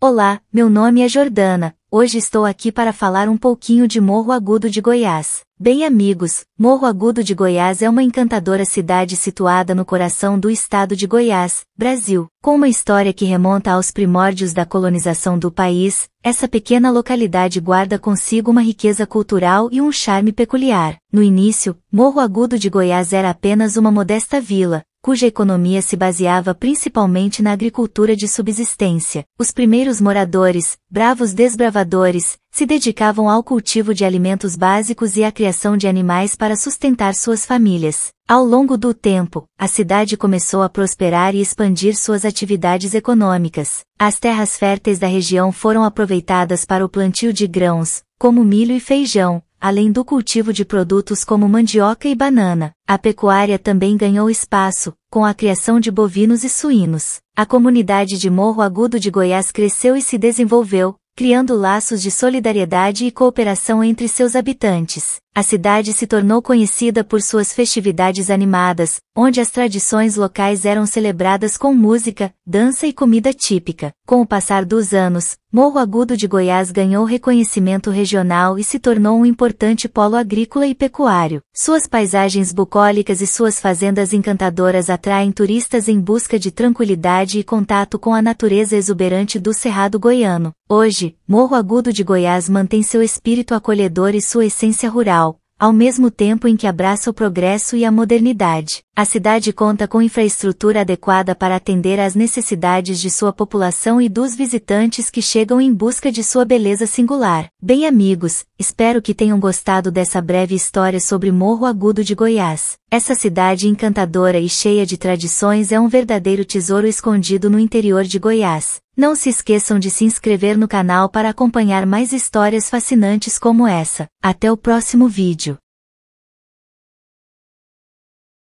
Olá, meu nome é Jordana. Hoje estou aqui para falar um pouquinho de Morro Agudo de Goiás. Bem amigos, Morro Agudo de Goiás é uma encantadora cidade situada no coração do estado de Goiás, Brasil. Com uma história que remonta aos primórdios da colonização do país, essa pequena localidade guarda consigo uma riqueza cultural e um charme peculiar. No início, Morro Agudo de Goiás era apenas uma modesta vila, cuja economia se baseava principalmente na agricultura de subsistência. Os primeiros moradores, bravos desbravadores, se dedicavam ao cultivo de alimentos básicos e à criação de animais para sustentar suas famílias. Ao longo do tempo, a cidade começou a prosperar e expandir suas atividades econômicas. As terras férteis da região foram aproveitadas para o plantio de grãos, como milho e feijão, Além do cultivo de produtos como mandioca e banana, a pecuária também ganhou espaço, com a criação de bovinos e suínos. A comunidade de Morro Agudo de Goiás cresceu e se desenvolveu, criando laços de solidariedade e cooperação entre seus habitantes. A cidade se tornou conhecida por suas festividades animadas, onde as tradições locais eram celebradas com música, dança e comida típica. Com o passar dos anos, Morro Agudo de Goiás ganhou reconhecimento regional e se tornou um importante polo agrícola e pecuário. Suas paisagens bucólicas e suas fazendas encantadoras atraem turistas em busca de tranquilidade e contato com a natureza exuberante do Cerrado Goiano. Hoje, Morro Agudo de Goiás mantém seu espírito acolhedor e sua essência rural, ao mesmo tempo em que abraça o progresso e a modernidade. A cidade conta com infraestrutura adequada para atender às necessidades de sua população e dos visitantes que chegam em busca de sua beleza singular. Bem amigos, espero que tenham gostado dessa breve história sobre Morro Agudo de Goiás. Essa cidade encantadora e cheia de tradições é um verdadeiro tesouro escondido no interior de Goiás. Não se esqueçam de se inscrever no canal para acompanhar mais histórias fascinantes como essa. Até o próximo vídeo.